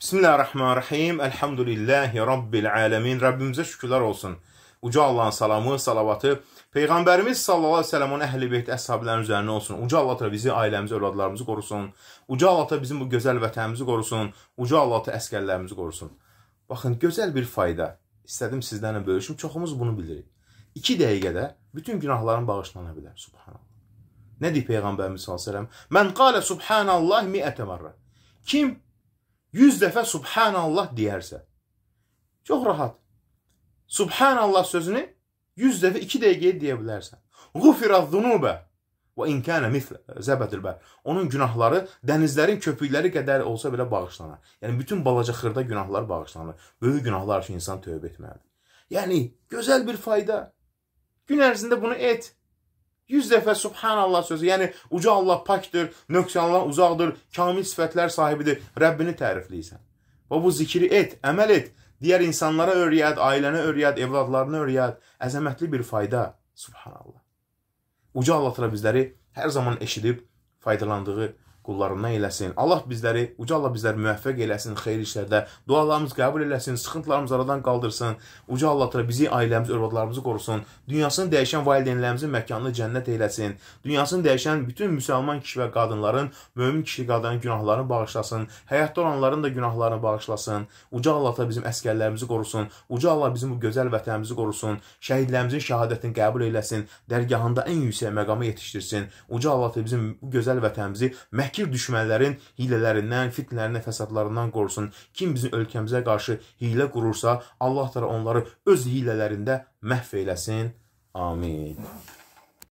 Bismillahirrahmanirrahim. Elhamdülillahi Rabbil aləmin. Rəbbimizə şükürlər olsun. Uca Allahın salamı, salavatı, Peyğəmbərimiz sallallahu əleyhi və səlləmin əhli beyt əshablarının üzərinə olsun. Uca Allah təala bizi, ailəmizi, övladlarımızı qorusun. Uca Allah təala bizim bu gözəl vətənimizi qorusun. Uca Allah təala əskərlərimizi qorusun. Baxın, gözəl bir fayda. İstədim sizlərlə bölüşüm. Çoxumuz bunu bilirik. 2 dəqiqədə bütün günahların bağışlana bilər. Subhanallah. Nə deyir Peyğəmbərimiz sallallahu əleyhi və səlləm? Mən qala subhanallah 100 mərrə. Kim 100 dəfə subhanallah deyərsə, çox rahat. Subhanallah sözünü 100 dəfə 2 dəqiqəyə deyə bilərsən. Gufiraz zunubə və in kana misl zabadil bar. Onun günahları dənizlərin köpükləri qədər olsa belə bağışlanar. Yəni bütün balaca xırda günahlar bağışlanır. Böyük günahlar üçün insan tövbə etməlidir. Yəni gözəl bir fayda. Gün ərzində bunu et. 100 dəfə subhanallah sözü, yəni uca Allah pakdır, nöqsandan uzaqdır, kamil sifətlər sahibidir, Rəbbini tərifləyirsən. Və bu zikri et, əməl et, digər insanlara öyrət, ailənə öyrət, evladlarına öyrət, əzəmətli bir fayda, subhanallah. Uca Allah təala bizləri hər zaman eşidib faydalandığı qullarından eləsin. Allah bizləri, uca Allah bizləri müvəffəq eləsin xeyir işlərdə. Dualarımız qəbul eləsin, sıxıntılarımız aradan qaldırsın. Uca Allah təala bizi, ailəmizi, övladlarımızı qorusun. Dünyasını dəyişən valideynlərimizin məkanını cənnət eləsin. Dünyasını dəyişən bütün müsəlman kişi və qadınların, mömin kişi qadının günahlarını bağışlasın. Həyatda olanların da günahlarını bağışlasın. Uca Allah təala bizim əskərlərimizi qorusun. Uca Allah bizim bu gözəl vətənimizi qorusun. Şəhidlərimizin şəhadətini qəbul eləsin. Dərgahında ən yüksək məqama yetişdirsin. Uca Allah təala bizim bu gözəl vətənimizi məhkəmə Fikir düşmənlərin hilələrindən, fitnələrindən, fəsadlarından qorusun. Kim bizim ölkəmizə qarşı hilə qurursa, Allah təala onları öz hilələrində məhv eləsin. Amin.